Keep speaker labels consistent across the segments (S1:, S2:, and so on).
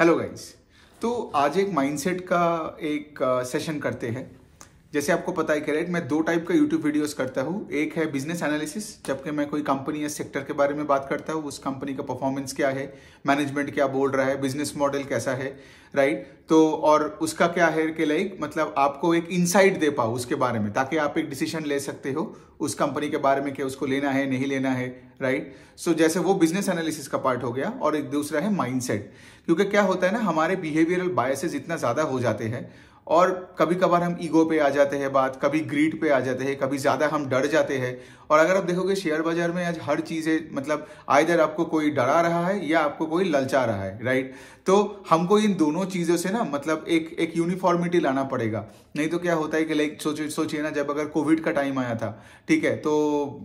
S1: Hello guys तो आज एक माइंडसेट का एक सेशन uh, करते हैं जैसे आपको पता है कि राइट मैं दो टाइप का यूट्यूब वीडियोस करता हूँ एक है बिजनेस एनालिसिस जबकि मैं कोई कंपनी या सेक्टर के बारे में बात करता हूँ उस कंपनी का परफॉर्मेंस क्या है मैनेजमेंट क्या बोल रहा है बिजनेस मॉडल कैसा है राइट तो और उसका क्या है कि लाइक मतलब आपको एक इंसाइट दे पाओ उसके बारे में ताकि आप एक डिसीजन ले सकते हो उस कंपनी के बारे में कि उसको लेना है नहीं लेना है राइट सो so, जैसे वो बिजनेस एनालिसिस का पार्ट हो गया और एक दूसरा है माइंडसेट क्योंकि क्या होता है ना हमारे बिहेवियरल बायसेज इतना ज़्यादा हो जाते हैं और कभी कभार हम ईगो पे आ जाते हैं बात कभी ग्रीड पे आ जाते हैं कभी ज़्यादा हम डर जाते हैं और अगर आप देखोगे शेयर बाजार में आज हर चीज़ें मतलब आइधर आपको कोई डरा रहा है या आपको कोई ललचा रहा है राइट तो हमको इन दोनों चीज़ों से ना मतलब एक एक यूनिफॉर्मिटी लाना पड़ेगा नहीं तो क्या होता है कि लाइक सोचिए सोचिए ना जब अगर कोविड का टाइम आया था ठीक है तो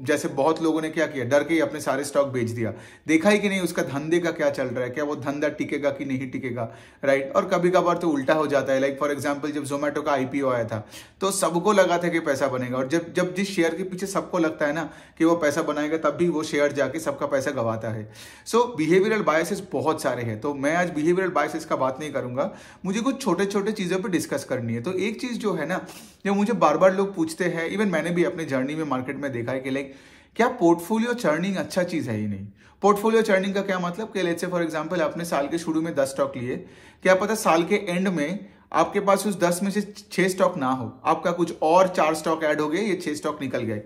S1: जैसे बहुत लोगों ने क्या किया डर के ही अपने सारे स्टॉक बेच दिया देखा ही कि नहीं उसका धंधे का क्या चल रहा है क्या वो धंधा टिकेगा कि नहीं टिकेगा राइट और कभी कभार तो उल्टा हो जाता है लाइक फॉर एग्जाम्पल जब जोमेटो का आईपीओ आया था तो सबको लगा था कि पैसा बनेगा और जब जब जिस शेयर के पीछे सबको लगता है ना कि वो पैसा बनाएगा तब भी वो शेयर जाके सबका पैसा गवाता है सो बिहेवियरल बायसेस बहुत सारे हैं तो मैं आज बिहेवियरल बायसेस का बात नहीं करूंगा मुझे कुछ छोटे छोटे चीज़ों पर डिस्कस करनी है तो एक चीज़ जो है ना जो मुझे बार बार लोग पूछते हैं इवन मैंने भी अपने जर्नी में मार्केट में देखा है कि लाइक क्या पोर्टफोलियो चर्निंग अच्छा चीज़ है ही नहीं पोर्टफोलियो चर्निंग का क्या मतलब कि लेट से फॉर एग्जांपल आपने साल के शुरू में दस स्टॉक लिए क्या पता साल के एंड में आपके पास उस दस में से छह स्टॉक ना हो आपका कुछ और चार स्टॉक ऐड हो गए ये छह स्टॉक निकल गए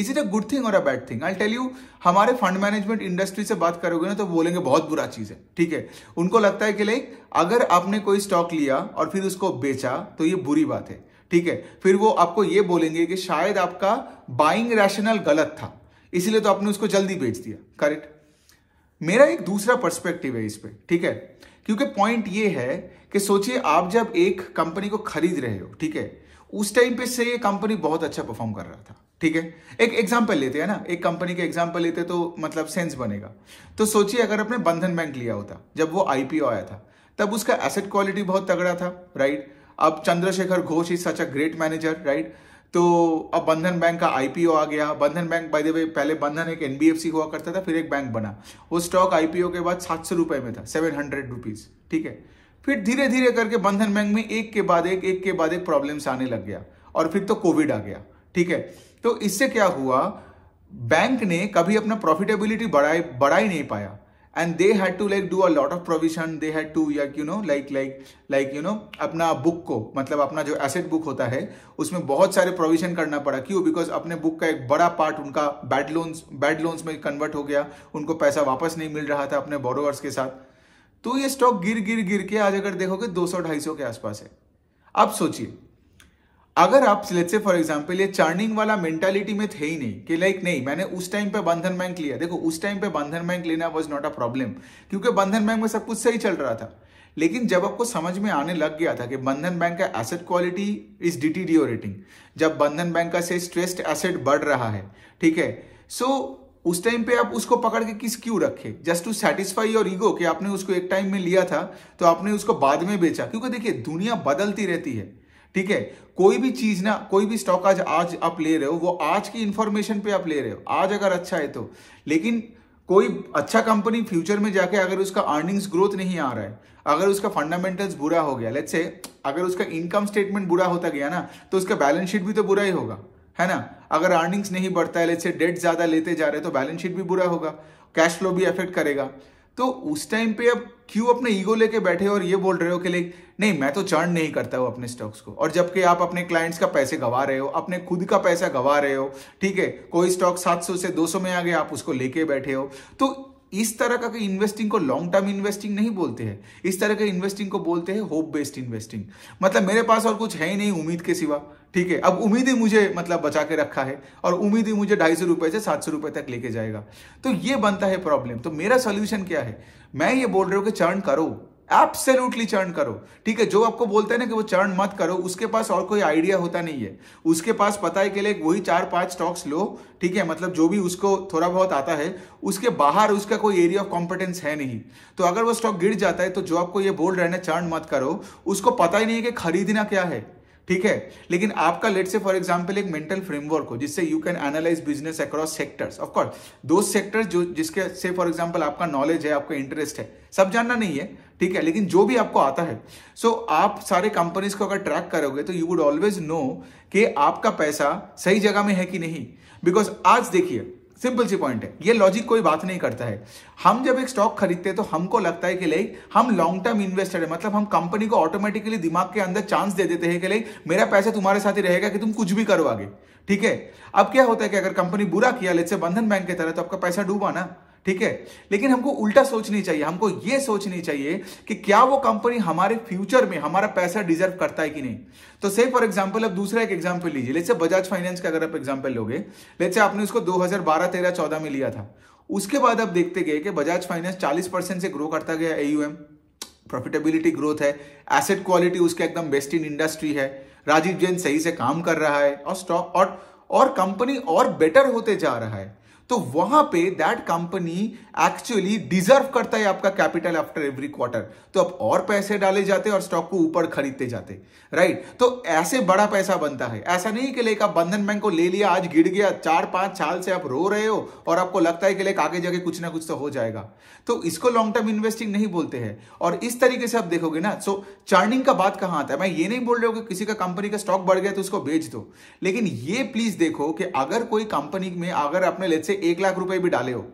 S1: is it a good thing और a bad thing I tell you हमारे फंड मैनेजमेंट इंडस्ट्री से बात करोगे ना तो बोलेंगे बहुत बुरा चीज है ठीक है उनको लगता है कि लाइक अगर आपने कोई स्टॉक लिया और फिर उसको बेचा तो ये बुरी बात है ठीक है फिर वो आपको ये बोलेंगे कि शायद आपका बाइंग रैशनल गलत था इसलिए तो आपने उसको जल्दी बेच दिया करेक्ट मेरा एक दूसरा पर्सपेक्टिव है इस पर ठीक है क्योंकि पॉइंट ये है कि सोचिए आप जब एक कंपनी को खरीद रहे हो ठीक है उस टाइम पे से ये कंपनी बहुत अच्छा परफॉर्म कर रहा था ठीक है एक एग्जाम्पल लेते हैं ना एक कंपनी का एग्जाम्पल लेते तो मतलब सेंस बनेगा तो सोचिए अगर आपने बंधन बैंक लिया होता जब वो आईपीओ आया था तब उसका एसेट क्वालिटी बहुत तगड़ा था राइट अब Chandrashekhar Ghosh is such a great manager right तो अब बंधन बैंक का आईपीओ आ गया बंधन बैंक बाय द वे पहले बंधन एक एनबीएफसी हुआ करता था फिर एक बैंक बना वो स्टॉक आईपीओ के बाद सात सौ रुपए में था सेवन हंड्रेड रुपीज ठीक है फिर धीरे धीरे करके बंधन बैंक में एक के बाद एक एक के बाद एक प्रॉब्लम्स आने लग गया और फिर तो कोविड आ गया ठीक है तो इससे क्या हुआ बैंक ने कभी अपना प्रॉफिटेबिलिटी बढ़ाई बढ़ा ही नहीं पाया and they had to like do a lot of provision they had to या you know like like like you know अपना बुक को मतलब अपना जो एसेट बुक होता है उसमें बहुत सारे प्रोविजन करना पड़ा क्यों बिकॉज अपने बुक का एक बड़ा पार्ट उनका बैड लोन्स बैड लोन्स में कन्वर्ट हो गया उनको पैसा वापस नहीं मिल रहा था अपने बोरोवर्स के साथ तो ये स्टॉक गिर गिर गिर के आज अगर देखोगे दो सौ ढाई सौ के आसपास है अब सोचिए अगर आप लेट से फॉर एग्जाम्पल ये चार्निंग वाला मेंटालिटी में थे ही नहीं कि लाइक नहीं मैंने उस टाइम पे बंधन बैंक लिया देखो उस टाइम पे बंधन बैंक लेना वॉज नॉट अ प्रॉब्लम क्योंकि बंधन बैंक में सब कुछ सही चल रहा था लेकिन जब आपको समझ में आने लग गया था कि बंधन बैंक का एसेट क्वालिटी इज डिटीरियोरेटिंग जब बंधन बैंक का से स्ट्रेस्ड एसेट बढ़ रहा है ठीक है सो so, उस टाइम पे आप उसको पकड़ के किस क्यों रखे just to satisfy your ego कि आपने उसको एक टाइम में लिया था तो आपने उसको बाद में बेचा क्योंकि देखिए दुनिया बदलती रहती है ठीक है कोई भी चीज ना कोई भी स्टॉक आज आज आप ले रहे हो वो आज की इंफॉर्मेशन पे आप ले रहे हो आज अगर अच्छा है तो लेकिन कोई अच्छा कंपनी फ्यूचर में जाके अगर उसका अर्निंग्स ग्रोथ नहीं आ रहा है अगर उसका फंडामेंटल्स बुरा हो गया लेट्स से अगर उसका इनकम स्टेटमेंट बुरा होता गया ना तो उसका बैलेंस शीट भी तो बुरा ही होगा है ना अगर अर्निंग्स नहीं बढ़ता है लेट डेट ज़्यादा लेते जा रहे तो बैलेंस शीट भी बुरा होगा कैश फ्लो भी अफेक्ट करेगा तो उस टाइम पे अब क्यों अपने ईगो लेके बैठे हो और ये बोल रहे हो कि लाइक नहीं मैं तो चर्न नहीं करता हूँ अपने स्टॉक्स को और जबकि आप अपने क्लाइंट्स का पैसे गवा रहे हो अपने खुद का पैसा गवा रहे हो ठीक है कोई स्टॉक 700 से 200 में आ गया आप उसको लेके बैठे हो तो इस तरह का इन्वेस्टिंग को लॉन्ग टर्म इन्वेस्टिंग नहीं बोलते हैं इस तरह के इन्वेस्टिंग को बोलते हैं होप बेस्ड इन्वेस्टिंग मतलब मेरे पास और कुछ है ही नहीं उम्मीद के सिवा ठीक है अब उम्मीद ही मुझे मतलब बचा के रखा है और उम्मीद ही मुझे ढाई सौ रुपए से सात सौ रुपए तक लेके जाएगा तो ये बनता है प्रॉब्लम तो मेरा सोल्यूशन क्या है मैं ये बोल रहा हूं कि चर्न करो एब्सोल्युटली चर्न करो ठीक है जो आपको बोलते हैं ना कि वो चर्न मत करो उसके पास और कोई आइडिया होता नहीं है उसके पास पता है के लिए वही चार पांच स्टॉक्स लो ठीक है मतलब जो भी उसको थोड़ा बहुत आता है उसके बाहर उसका कोई एरिया ऑफ कॉम्पिटेंस है नहीं तो अगर वो स्टॉक गिर जाता है तो जो आपको ये बोल रहे हैं चर्न मत करो उसको पता ही नहीं है कि खरीदना क्या है ठीक है लेकिन आपका लेट से फॉर एग्जाम्पल एक मेंटल फ्रेमवर्क हो जिससे you can analyse business across sectors of course दो सेक्टर्स जो जिसके से फॉर एग्जाम्पल आपका नॉलेज है आपका इंटरेस्ट है सब जानना नहीं है ठीक है लेकिन जो भी आपको आता है सो so, आप सारे कंपनीज को अगर ट्रैक करोगे तो यू वुड ऑलवेज नो कि आपका पैसा सही जगह में है कि नहीं बिकॉज आज देखिए सिंपल सी पॉइंट है ये लॉजिक कोई बात नहीं करता है हम जब एक स्टॉक खरीदते हैं तो हमको लगता है कि लाइक हम लॉन्ग टर्म इन्वेस्टर है मतलब हम कंपनी को ऑटोमेटिकली दिमाग के अंदर चांस दे देते हैं कि लाइक मेरा पैसा तुम्हारे साथ ही रहेगा कि तुम कुछ भी करो आगे ठीक है अब क्या होता है कि अगर कंपनी बुरा किया लेट से बंधन बैंक की तरह तो आपका पैसा डूबा ना ठीक है लेकिन हमको उल्टा सोचनी चाहिए हमको ये सोचनी चाहिए कि क्या वो कंपनी हमारे फ्यूचर में हमारा पैसा डिजर्व करता है कि नहीं तो से फॉर एग्जाम्पल अब दूसरा एक एग्जाम्पल लीजिए लेट से बजाज फाइनेंस का अगर आप एग्जाम्पल लोगे लेट से आपने उसको 2012 13 14 में लिया था उसके बाद आप देखते गए कि बजाज फाइनेंस चालीस परसेंट से ग्रो करता गया एयूएम प्रॉफिटेबिलिटी ग्रोथ है एसेट क्वालिटी उसका एकदम बेस्ट इन इंडस्ट्री है राजीव जैन सही से काम कर रहा है और स्टॉक और और कंपनी और बेटर होते जा रहा है तो वहां पे दैट कंपनी एक्चुअली डिजर्व करता है आपका कैपिटल आफ्टर एवरी क्वार्टर तो आप और पैसे डाले जाते और स्टॉक को ऊपर खरीदते जाते राइट तो ऐसे बड़ा पैसा बनता है ऐसा नहीं कि लेकर बंधन बैंक को ले लिया आज गिर गया चार पांच साल से आप रो रहे हो और आपको लगता है कि लेकर आगे जाके कुछ ना कुछ तो हो जाएगा तो इसको लॉन्ग टर्म इन्वेस्टिंग नहीं बोलते हैं और इस तरीके से आप देखोगे ना सो चर्निंग का बात कहां आता है मैं ये नहीं बोल रहा हूं कि किसी का कंपनी का स्टॉक बढ़ गया तो उसको बेच दो लेकिन ये प्लीज देखो कि अगर कोई कंपनी में अगर आपने लेट से एक लाख रुपए भी डाले हो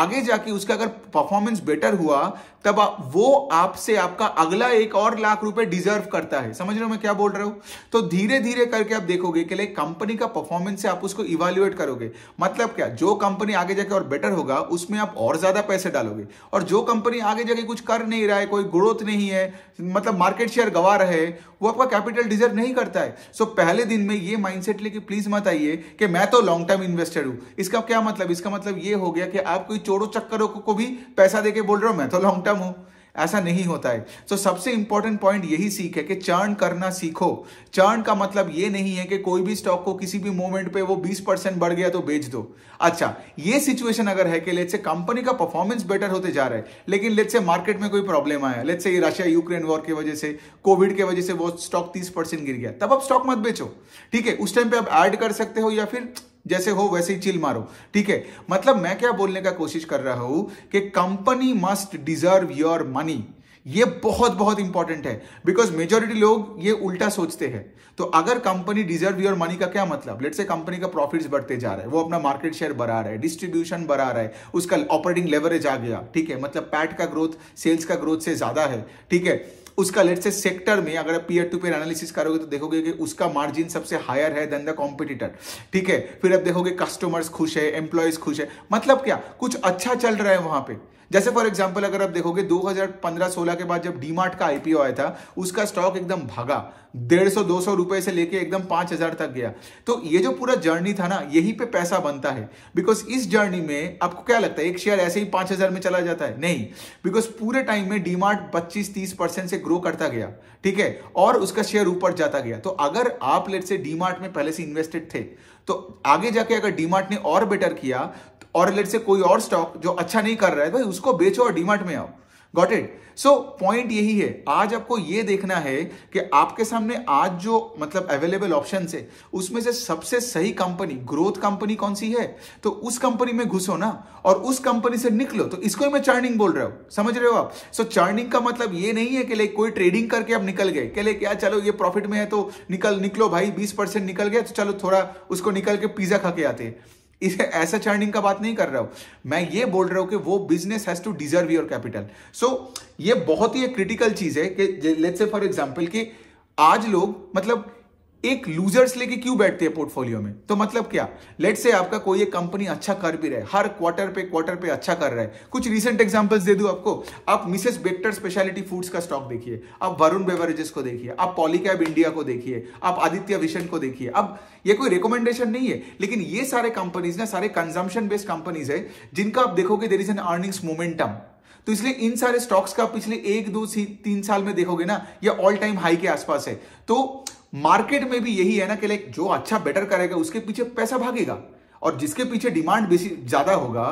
S1: आगे जाके उसका अगर परफॉर्मेंस बेटर हुआ तब वो आपसे आपका अगला एक और लाख रुपए डिजर्व करता है समझ रहे हो मैं क्या बोल रहा हूं तो धीरे धीरे करके आप देखोगे कि कंपनी का परफॉर्मेंस से आप उसको इवेल्युएट करोगे मतलब क्या जो कंपनी आगे जाके और बेटर होगा उसमें आप और ज्यादा पैसे डालोगे और जो कंपनी आगे जाके कुछ कर नहीं रहा है कोई ग्रोथ नहीं है मतलब मार्केट शेयर गवा रहे है वो आपका कैपिटल डिजर्व नहीं करता है सो पहले दिन में ये माइंडसेट लेके प्लीज मत आइए कि मैं तो लॉन्ग टर्म इन्वेस्टर हूं इसका क्या मतलब इसका मतलब ये हो गया कि आप कोई चोरों चक्करों को भी पैसा देके बोल रहे हो मैं तो लॉन्ग टर्म खत्म हो ऐसा नहीं होता है तो so, सबसे इंपॉर्टेंट पॉइंट यही सीख है कि चर्न करना सीखो चर्न का मतलब ये नहीं है कि कोई भी स्टॉक को किसी भी मोमेंट पे वो 20 परसेंट बढ़ गया तो बेच दो अच्छा ये सिचुएशन अगर है कि लेट से कंपनी का परफॉर्मेंस बेटर होते जा रहा है लेकिन लेट से मार्केट में कोई प्रॉब्लम आया लेट से रशिया यूक्रेन वॉर की वजह से कोविड की वजह से वो स्टॉक तीस गिर गया तब आप स्टॉक मत बेचो ठीक है उस टाइम पे आप एड कर सकते हो या फिर जैसे हो वैसे ही चिल मारो ठीक है मतलब मैं क्या बोलने का कोशिश कर रहा हूं कि company must deserve your money ये बहुत बहुत इंपॉर्टेंट है बिकॉज मेजोरिटी लोग ये उल्टा सोचते हैं तो अगर कंपनी डिजर्व योर मनी का क्या मतलब लेट से कंपनी का प्रॉफिट्स बढ़ते जा रहा है वो अपना मार्केट शेयर बढ़ा रहा है डिस्ट्रीब्यूशन बढ़ा रहा है उसका ऑपरेटिंग लेवरेज आ गया ठीक है मतलब पैट का ग्रोथ सेल्स का ग्रोथ से ज्यादा है ठीक है उसका लेट से सेक्टर में अगर आप पीयर टू पीयर एनालिसिस करोगे तो देखोगे कि उसका मार्जिन सबसे हायर है देन द कॉम्पिटिटर ठीक है फिर आप देखोगे कस्टमर्स खुश है एम्प्लॉयज खुश है मतलब क्या कुछ अच्छा चल रहा है वहां पर जैसे फॉर एग्जाम्पल अगर आप देखोगे 2015-16 के बाद जब डीमार्ट का आईपीओ आया था उसका स्टॉक एकदम भागा डेढ़ सौ दो सौ रुपए से लेके एकदम पांच हजार तक गया तो ये जो पूरा जर्नी था ना यही पे पैसा बनता है बिकॉज इस जर्नी में आपको क्या लगता है एक शेयर ऐसे ही पांच हजार में चला जाता है नहीं बिकॉज पूरे टाइम में डीमार्ट पच्चीस तीस परसेंट से ग्रो करता गया ठीक है और उसका शेयर ऊपर जाता गया तो अगर आप लेट से डीमार्ट में पहले से इन्वेस्टेड थे तो आगे जाके अगर डीमार्ट ने और बेटर किया और लेट से कोई और स्टॉक जो अच्छा नहीं कर रहा है भाई उसको बेचो और डीमार्ट में आओ गॉट इट सो पॉइंट यही है आज आपको ये देखना है कि आपके सामने आज जो मतलब अवेलेबल ऑप्शन है उसमें से सबसे सही कंपनी ग्रोथ कंपनी कौन सी है तो उस कंपनी में घुसो ना और उस कंपनी से निकलो तो इसको ही मैं चर्निंग बोल रहा हूं समझ रहे हो आप सो so, चर्निंग का मतलब ये नहीं है कि लाइक कोई ट्रेडिंग करके आप निकल गए कि लाइक यार चलो ये प्रॉफिट में है तो निकल निकलो भाई बीस निकल गया तो चलो थोड़ा उसको निकल के पिज्जा खा के आते हैं इसे ऐसा चर्निंग का बात नहीं कर रहा हूं मैं ये बोल रहा हूं कि वो business has to deserve your capital so ये बहुत ही क्रिटिकल चीज है कि लेट्स से फॉर एग्जाम्पल कि आज लोग मतलब एक लूजर्स लेके क्यों बैठते हैं पोर्टफोलियो में तो मतलब क्या लेट से आपका कोई एक कंपनी अच्छा कर भी रहे हर क्वार्टर पे क्वार्टर पे अच्छा कर रहा है कुछ रिसेंट एग्जांपल्स दे दू आपको आप मिसेस बेक्टर स्पेशलिटी फूड्स का स्टॉक देखिए आप वरुण बेवरेजेस को देखिए आप पॉलीकैब इंडिया को देखिए आप आदित्य विशन को देखिए अब ये कोई रिकमेंडेशन नहीं है लेकिन ये सारे कंपनीज ना सारे कंजम्पशन बेस्ड कंपनीज है जिनका आप देखोगे there is an earnings momentum तो इसलिए इन सारे स्टॉक्स का पिछले एक दो तीन साल में देखोगे ना ये ऑल टाइम हाई के आसपास है तो मार्केट में भी यही है ना कि लाइक जो अच्छा बेटर करेगा उसके पीछे पैसा भागेगा और जिसके पीछे डिमांड बेसी ज्यादा होगा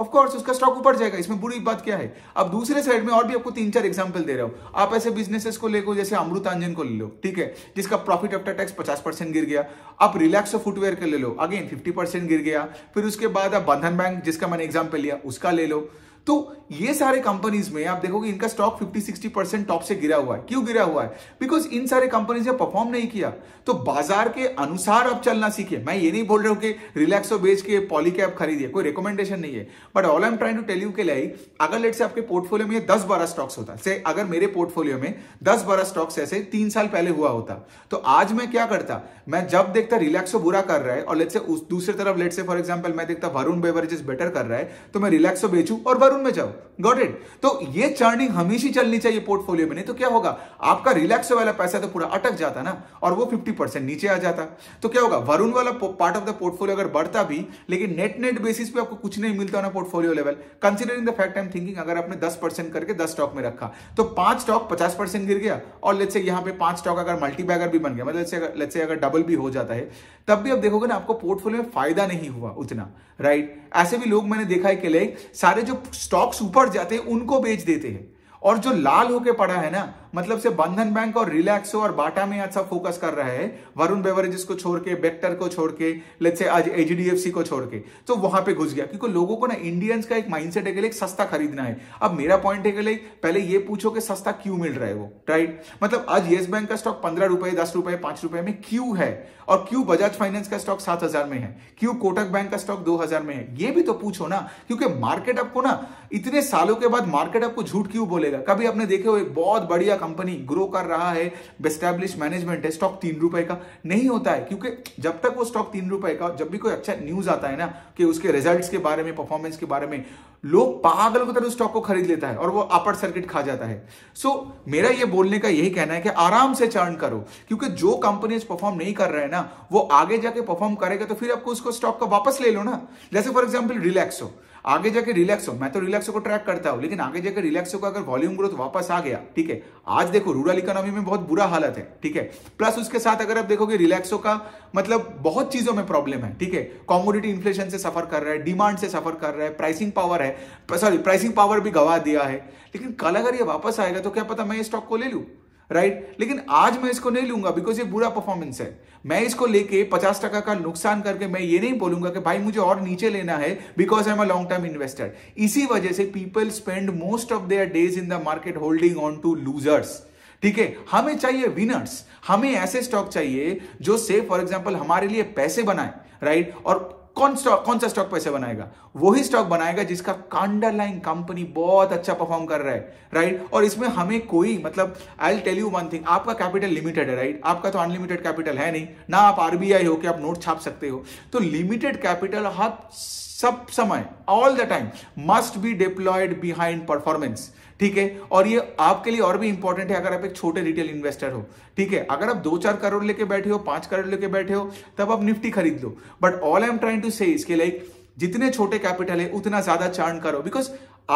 S1: ऑफ कोर्स उसका स्टॉक ऊपर जाएगा इसमें बुरी बात क्या है अब दूसरे साइड में और भी आपको तीन चार एग्जाम्पल दे रहा हूं आप ऐसे बिजनेसेस को ले लो जैसे अमृतांजन को ले लो ठीक है जिसका प्रॉफिट आफ्टर टैक्स 50 परसेंट गिर गया आप रिलैक्सो फुटवेयर के ले लो अगेन 50 परसेंट गिर गया फिर उसके बाद आप बंधन बैंक जिसका मैंने एग्जाम्पल लिया उसका ले लो तो ये सारे कंपनीज में आप देखोगे इनका स्टॉक 50-60 परसेंट टॉप से गिरा हुआ है क्यों गिरा हुआ है बिकॉज इन सारे कंपनीज ने परफॉर्म नहीं किया तो बाजार के अनुसार आप चलना सीखिए मैं ये नहीं बोल रहा हूं कि रिलैक्सो बेच के पॉलीकैप खरीदिए कोई रिकमेंडेशन नहीं है but all I am trying to tell you के लाइक अगर लेट से आपके पोर्टफोलियो में दस बारह स्टॉक्स होता से अगर मेरे पोर्टफोलियो में दस बारह स्टॉक्स ऐसे तीन साल पहले हुआ होता तो आज मैं क्या करता मैं जब देखता रिलैक्सो बुरा कर रहा है और लेट से दूसरी तरफ लेट से फॉर एग्जाम्पल मैं देखता वरुण बेवरेजेस बेटर कर रहा है तो मैं रिलैक्सो बेचू और वरुण डाउन में जाओ गॉट इट तो ये चर्निंग हमेशा चलनी चाहिए पोर्टफोलियो में नहीं तो क्या होगा आपका रिलैक्स वाला पैसा तो पूरा अटक जाता ना और वो 50 परसेंट नीचे आ जाता तो क्या होगा वरुण वाला पार्ट ऑफ द पोर्टफोलियो अगर बढ़ता भी लेकिन नेट नेट बेसिस पे आपको कुछ नहीं मिलता ना portfolio level considering the fact I am thinking अगर आपने दस करके दस स्टॉक में रखा तो पांच स्टॉक पचास गिर गया और लेट से यहाँ पे पांच स्टॉक अगर मल्टीबैगर भी बन गया मतलब लेट से अगर डबल भी हो जाता है तब भी आप देखोगे ना आपको पोर्टफोलियो में फायदा नहीं हुआ उतना राइट ऐसे भी लोग मैंने देखा है कि लाइक सारे जो स्टॉक्स ऊपर जाते हैं उनको बेच देते हैं और जो लाल होके पड़ा है ना मतलब से बंधन बैंक और रिलैक्सो और बाटा में अच्छा फोकस कर रहा है वरुण बेवरेजेस को छोड़ के बेक्टर को छोड़ के लेट्स से आज एचडीएफसी को छोड़ के तो वहां पे घुस गया क्योंकि लोगों को ना इंडियंस का एक माइंडसेट है कि सस्ता खरीदना है अब मेरा पॉइंट है कि पहले ये पूछो कि सस्ता क्यों मिल रहा है वो राइट मतलब आज येस बैंक का स्टॉक पंद्रह रुपए दस रुपए पांच रुपए में क्यों है और क्यों बजाज फाइनेंस का स्टॉक सात हजार में है क्यों कोटक बैंक का स्टॉक दो हजार में है ये भी तो पूछो ना क्योंकि मार्केट आपको ना इतने सालों के बाद मार्केट आपको झूठ क्यों बोलेगा कभी आपने देखे एक बहुत बढ़िया कंपनी ग्रो कर रहा है बेस्टैब्लिश मैनेजमेंट है स्टॉक तीन रुपए का नहीं होता है क्योंकि जब तक वो स्टॉक तीन रुपए का जब भी कोई अच्छा न्यूज आता है ना कि उसके रिजल्ट के बारे में परफॉर्मेंस के बारे में लोग पागल को तरह उस स्टॉक को खरीद लेता है और वो अपर सर्किट खा जाता है सो so, मेरा ये बोलने का यही कहना है कि आराम से चर्न करो क्योंकि जो कंपनीज परफॉर्म नहीं कर रहे हैं ना वो आगे जाके परफॉर्म करेगा तो फिर आपको उसको स्टॉक का वापस ले लो ना जैसे फॉर एग्जाम्पल रिलैक्स हो आगे जाके रिलैक्सो मैं तो रिलैक्सो को ट्रैक करता हूं लेकिन आगे जाके रिलैक्सो का अगर वॉल्यूम ग्रोथ वापस आ गया ठीक है आज देखो रूरल इकोनॉमी में बहुत बुरा हालत है ठीक है प्लस उसके साथ अगर आप देखोगे रिलैक्सो का मतलब बहुत चीजों में प्रॉब्लम है ठीक है कॉमोडिटी इन्फ्लेशन से सफर कर रहा है डिमांड से सफर कर रहा है प्राइसिंग पावर है सॉरी प्राइसिंग पावर भी गवा दिया है लेकिन कल अगर ये वापस आएगा तो क्या पता मैं ये स्टॉक को ले लूँ राइट लेकिन आज मैं इसको नहीं लूंगा बिकॉज ये बुरा परफॉर्मेंस है मैं इसको लेके पचास टका का नुकसान करके मैं ये नहीं बोलूंगा कि भाई मुझे और नीचे लेना है because I am a long term investor इसी वजह से people spend most of their days in the market holding on to losers ठीक है हमें चाहिए विनर्स हमें ऐसे स्टॉक चाहिए जो से फॉर एग्जाम्पल हमारे लिए पैसे बनाए राइट और कौन स्टॉक कौन सा स्टॉक पैसे बनाएगा वही स्टॉक बनाएगा जिसका अंडरलाइन कंपनी बहुत अच्छा परफॉर्म कर रहा है राइट right? और इसमें हमें कोई मतलब I will tell you one thing आपका कैपिटल लिमिटेड है राइट right? आपका तो अनलिमिटेड कैपिटल है नहीं ना आप आरबीआई हो कि आप नोट छाप सकते हो तो लिमिटेड कैपिटल हर सब समय all the time must be deployed behind performance ठीक है और ये आपके लिए और भी इंपॉर्टेंट है अगर आप एक छोटे रिटेल इन्वेस्टर हो ठीक है अगर आप दो चार करोड़ लेके बैठे हो पांच करोड़ लेके बैठे हो तब आप निफ्टी खरीद लो but all I am trying to say इसके लाइक जितने छोटे कैपिटल है उतना ज्यादा चार्न करो बिकॉज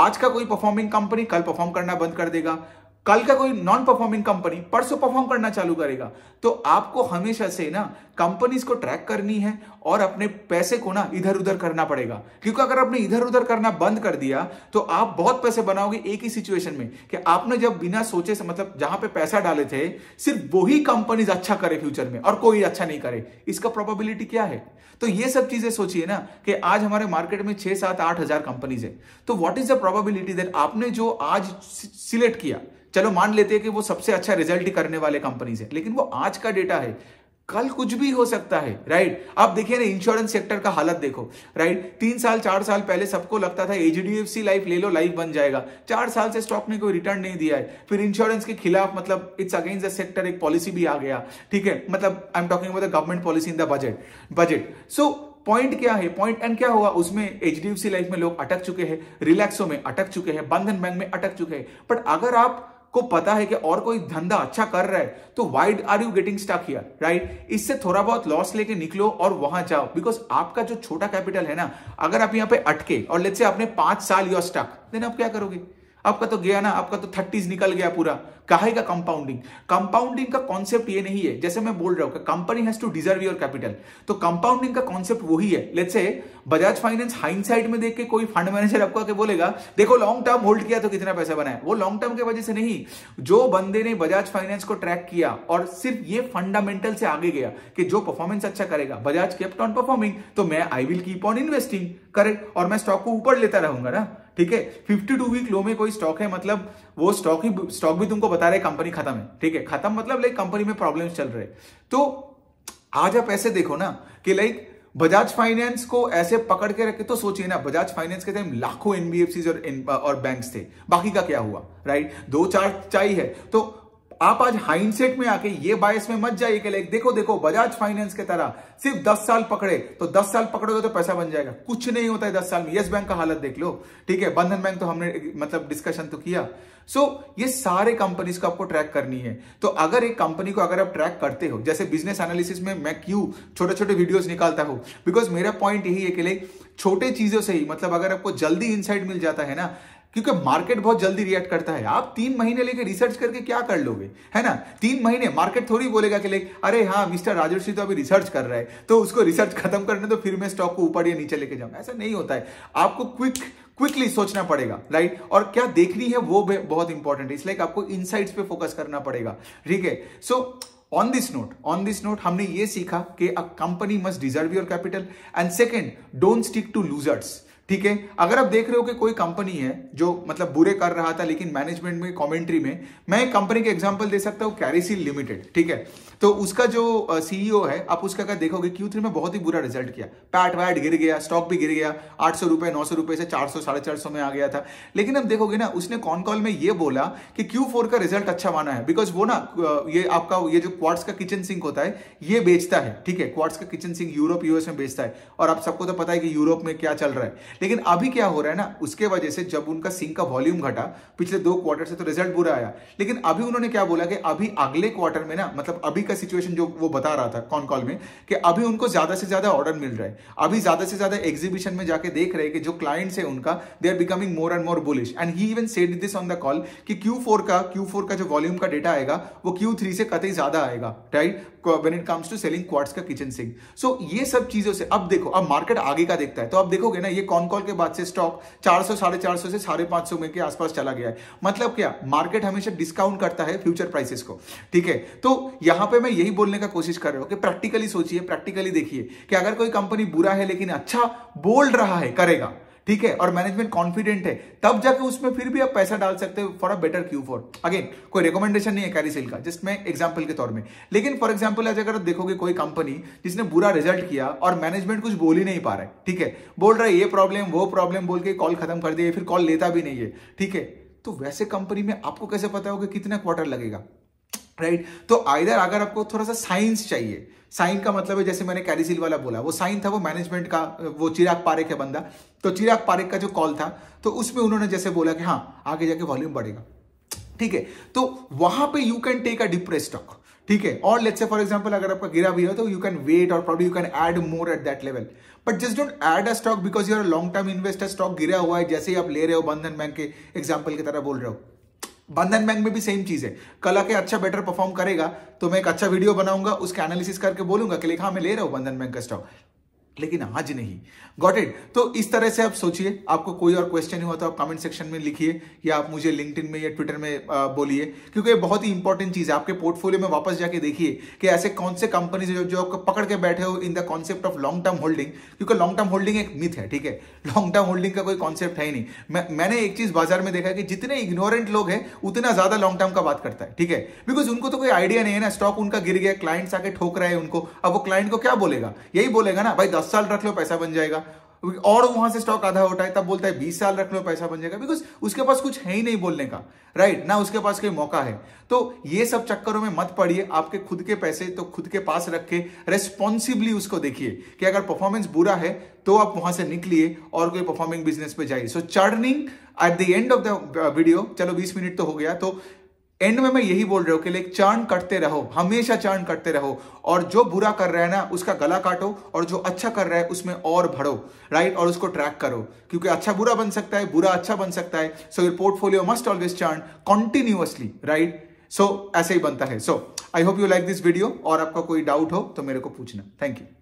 S1: आज का कोई परफॉर्मिंग कंपनी कल परफॉर्म करना बंद कर देगा कल का कोई नॉन परफॉर्मिंग कंपनी परसों परफॉर्म करना चालू करेगा तो आपको हमेशा से ना कंपनीज को ट्रैक करनी है और अपने पैसे को ना इधर उधर करना पड़ेगा क्योंकि अगर आपने इधर उधर करना बंद कर दिया तो आप बहुत पैसे बनाओगे एक ही सिचुएशन में कि आपने जब बिना सोचे से मतलब जहां पे पैसा डाले थे सिर्फ वही कंपनीज अच्छा करे फ्यूचर में और कोई अच्छा नहीं करे इसका प्रोबेबिलिटी क्या है तो ये सब चीजें सोचिए ना कि आज हमारे मार्केट में छह सात आठ हजार कंपनीज है तो what is the probability that आपने जो आज सिलेक्ट किया चलो मान लेते हैं कि वो सबसे अच्छा रिजल्ट करने वाले कंपनीज है लेकिन वो आज का डेटा है कल कुछ भी हो सकता है राइट आप देखिए ना इंश्योरेंस सेक्टर का हालत देखो राइट तीन साल चार साल पहले सबको लगता था एचडीएफसी लाइफ ले लो लाइफ बन जाएगा चार साल से स्टॉक ने कोई रिटर्न नहीं दिया है फिर इंश्योरेंस के खिलाफ मतलब इट्स अगेंस्ट द सेक्टर एक पॉलिसी भी आ गया ठीक है मतलब I am talking about the government policy in the budget budget so point क्या है पॉइंट एंड क्या हुआ उसमें एच लाइफ में लोग अटक चुके हैं रिलैक्सो में अटक चुके हैं बंधन बैंक में अटक चुके हैं बट अगर आप को पता है कि और कोई धंधा अच्छा कर रहा है तो why are you getting stuck here right इससे थोड़ा बहुत लॉस लेके निकलो और वहां जाओ बिकॉज आपका जो छोटा कैपिटल है ना अगर आप यहाँ पे अटके और लेट से आपने पांच साल योर स्टक देन आप क्या करोगे आपका तो गया ना आपका तो थर्टीज निकल गया पूरा कहा कंपाउंडिंग कंपाउंडिंग का कॉन्सेप्ट ये नहीं है जैसे मैं बोल रहा हूं company has to deserve your capital तो कंपाउंडिंग का कॉन्सेप्ट वही है let's say Bajaj finance hindsight में देख के कोई फंड मैनेजर आपको आके बोलेगा देखो लॉन्ग टर्म होल्ड किया तो कितना पैसा बनाया वो लॉन्ग टर्म के वजह से नहीं जो बंदे ने बजाज फाइनेंस को ट्रैक किया और सिर्फ ये फंडामेंटल से आगे गया कि जो परफॉर्मेंस अच्छा करेगा बजाज केप्ट ऑन परफॉर्मिंग तो मैं I will keep on investing correct और मैं स्टॉक को ऊपर लेता रहूंगा ना ठीक है 52 वीक लो में कोई स्टॉक है मतलब वो स्टॉक ही स्टॉक भी तुमको बता रहे कंपनी खत्म है ठीक है खत्म मतलब लाइक कंपनी में प्रॉब्लम चल रहे तो आज आप ऐसे देखो ना कि लाइक बजाज फाइनेंस को ऐसे पकड़ के रखे तो सोचिए ना बजाज फाइनेंस के टाइम लाखों एनबीएफसी और और बैंक्स थे बाकी का क्या हुआ राइट दो चार चाहिए तो आप आज हाइंडसेट में आके ये बायस में मत जाइए कि देखो देखो बजाज फाइनेंस के तरह सिर्फ 10 साल पकड़े तो 10 साल पकड़ोगे तो पैसा बन जाएगा कुछ नहीं होता है 10 साल में यस बैंक का हालत देख लो ठीक है बंधन बैंक तो हमने मतलब डिस्कशन तो किया सो so, ये सारे कंपनीज को आपको ट्रैक करनी है तो अगर एक कंपनी को अगर आप ट्रैक करते हो जैसे बिजनेस एनालिसिस में मैं क्यों छोटे छोटे वीडियो निकालता हूं बिकॉज मेरा पॉइंट यही है कि छोटे चीजों से ही मतलब अगर आपको जल्दी इनसाइट मिल जाता है ना क्योंकि मार्केट बहुत जल्दी रिएक्ट करता है आप तीन महीने लेके रिसर्च करके क्या कर लोगे है ना तीन महीने मार्केट थोड़ी बोलेगा कि ले अरे हाँ मिस्टर राजर्षि तो अभी रिसर्च कर रहा है तो उसको रिसर्च खत्म करने तो फिर मैं स्टॉक को ऊपर या नीचे लेके जाऊंगा ऐसा नहीं होता है आपको क्विक क्विकली सोचना पड़ेगा राइट और क्या देखनी है वो बहुत इंपॉर्टेंट है इसलिए आपको इनसाइट्स पे फोकस करना पड़ेगा ठीक है so on this note on this note हमने ये सीखा कि a company must deserve your capital and second don't stick to losers ठीक है अगर आप देख रहे हो कि कोई कंपनी है जो मतलब बुरे कर रहा था लेकिन मैनेजमेंट में कमेंट्री में मैं एक कंपनी के एग्जांपल दे सकता हूं कैरिसिल लिमिटेड ठीक है तो उसका जो सीईओ है आप उसका क्या देखोगे क्यू थ्री में बहुत ही बुरा रिजल्ट किया पैट वैट गिर गया स्टॉक भी गिर गया आठ सौ रुपए नौ सौ रुपए से चार सौ साढ़े चार सौ में आ गया था लेकिन अब देखोगे ना उसने कॉन कॉल में ये बोला कि क्यू फोर का रिजल्ट अच्छा माना है बिकॉज वो ना ये आपका ये जो क्वार्ट्स का किचन सिंक होता है ये बेचता है ठीक है क्वार्ट्स का किचन सिंक यूरोप यूएस में बेचता है और आप सबको तो पता है कि यूरोप में क्या चल रहा है लेकिन अभी क्या हो रहा है ना उसके वजह से जब उनका सिंक का वॉल्यूम घटा पिछले दो क्वार्टर से तो रिजल्ट बुरा आया लेकिन अभी उन्होंने क्या बोला कि अभी अगले क्वार्टर में ना मतलब अभी का सिचुएशन जो वो बता रहा था कॉन कॉल में कि अभी उनको ज्यादा से ज्यादा ऑर्डर मिल रहा है अभी ज्यादा से ज्यादा एग्जीबिशन में जाके देख रहे कि जो क्लाइंट्स है उनका they are becoming more and more bullish and he even said this on the call कि क्यू का क्यू का जो वॉल्यूम का डेटा आएगा वो क्यू से कतई ज्यादा आएगा right when it comes to selling quartz का किचन सिंह सो ये सब चीजों से अब देखो अब मार्केट आगे का देखता है तो अब देखोगे ना ये कौन फोन कॉल के बाद से स्टॉक चार सौ साढ़े चार सौ से साढ़े पांच सौ में के आसपास चला गया है मतलब क्या मार्केट हमेशा डिस्काउंट करता है फ्यूचर प्राइसेस को ठीक है तो यहां पे मैं यही बोलने का कोशिश कर रहा हूं कि प्रैक्टिकली सोचिए प्रैक्टिकली देखिए कि अगर कोई कंपनी बुरा है लेकिन अच्छा बोल रहा है करेगा ठीक है और मैनेजमेंट कॉन्फिडेंट है तब जाके उसमें फिर भी आप पैसा डाल सकते हो for a better Q four again कोई रिकमेंडेशन नहीं है कैरी सेल का जस्ट मैं एग्जाम्पल के तौर में लेकिन फॉर एग्जाम्पल आज अगर देखोगे कोई कंपनी जिसने बुरा रिजल्ट किया और मैनेजमेंट कुछ बोल ही नहीं पा रहा है ठीक है बोल रहा है ये प्रॉब्लम वो प्रॉब्लम बोल के कॉल खत्म कर दिए फिर कॉल लेता भी नहीं है ठीक है तो वैसे कंपनी में आपको कैसे पता होगा कितना क्वार्टर लगेगा राइट तो आइधर अगर आपको थोड़ा सा साइंस चाहिए साइन का मतलब है जैसे मैंने कैरिसिल वाला बोला वो साइन था वो मैनेजमेंट का वो चिराग पारेख है बंदा तो चिराग पारेख का जो कॉल था तो उसमें उन्होंने जैसे बोला कि हाँ आगे जाके वॉल्यूम बढ़ेगा ठीक है तो वहां पे you can take a depress stock ठीक है और लेट्स से फॉर एग्जांपल अगर आपका गिरा भी हो तो यू कैन वेट और problem you can add more at that level but just don't add a stock because you're long term investor stock गिरा हुआ है जैसे ही आप ले रहे हो बंधन बैंक के एग्जाम्पल की तरह बोल रहे हो बंधन बैंक में भी सेम चीज है कल आके अच्छा बेटर परफॉर्म करेगा तो मैं एक अच्छा वीडियो बनाऊंगा उसके एनालिसिस करके बोलूंगा कि लिखा हाँ, मैं ले रहा हूं बंधन बैंक का स्टॉक लेकिन आज नहीं गॉट इट तो इस तरह से आप सोचिए आपको कोई और क्वेश्चन हुआ तो आप कमेंट सेक्शन में लिखिए या आप मुझे लिंक में या ट्विटर में बोलिए क्योंकि ये बहुत ही इंपॉर्टेंट चीज़ है आपके पोर्टफोलियो में वापस जाके देखिए कि ऐसे कौन से कंपनीज जो जो आपको पकड़ के बैठे हो in the concept of long term holding क्योंकि लॉन्ग टर्म होल्डिंग एक मिथ है ठीक है लॉन्ग टर्म होल्डिंग का कोई कॉन्सेप्ट है ही नहीं मैं, मैंने एक चीज़ बाजार में देखा कि जितने इग्नोरेंट लोग हैं उतना ज़्यादा लॉन्ग टर्म का बात करता है ठीक है बिकॉज उनको तो कोई आइडिया नहीं है ना स्टॉक उनका गिर गया क्लाइंट्स आके ठोक रहे हैं उनको अब वो क्लाइंट को क्या बोलेगा यही बोलेगा ना भाई दस साल रख लो पैसा बन जाएगा और वहां से स्टॉक आधा होता है तब बोलता है बीस साल रख लो पैसा बन जाएगा बिकॉज उसके पास कुछ है ही नहीं बोलने का राइट right? ना उसके पास कोई मौका है तो ये सब चक्करों में मत पड़िए आपके खुद के पैसे तो खुद के पास रख के रेस्पॉन्सिबली उसको देखिए कि अगर परफॉर्मेंस बुरा है तो आप वहां से निकलिए और कोई परफॉर्मिंग बिजनेस पे जाइए so churning at the end of the video चलो बीस मिनट तो हो गया तो एंड में मैं यही बोल रहा हूं कि लाइक चर्न करते रहो हमेशा चर्न करते रहो और जो बुरा कर रहा है ना उसका गला काटो और जो अच्छा कर रहा है उसमें और भरो राइट और उसको ट्रैक करो क्योंकि अच्छा बुरा बन सकता है बुरा अच्छा बन सकता है so your portfolio must always churn continuously right so ऐसे ही बनता है so I hope you like this video और आपका कोई डाउट हो तो मेरे को पूछना थैंक यू